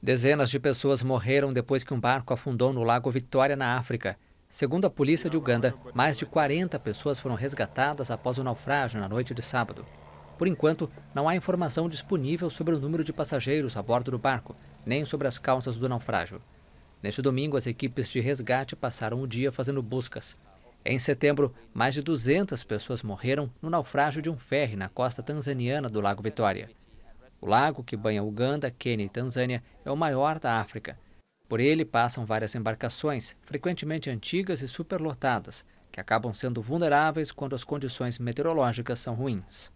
Dezenas de pessoas morreram depois que um barco afundou no Lago Vitória, na África. Segundo a polícia de Uganda, mais de 40 pessoas foram resgatadas após o naufrágio na noite de sábado. Por enquanto, não há informação disponível sobre o número de passageiros a bordo do barco, nem sobre as causas do naufrágio. Neste domingo, as equipes de resgate passaram o dia fazendo buscas. Em setembro, mais de 200 pessoas morreram no naufrágio de um ferry na costa tanzaniana do Lago Vitória. O lago que banha Uganda, Quênia e Tanzânia é o maior da África. Por ele passam várias embarcações, frequentemente antigas e superlotadas, que acabam sendo vulneráveis quando as condições meteorológicas são ruins.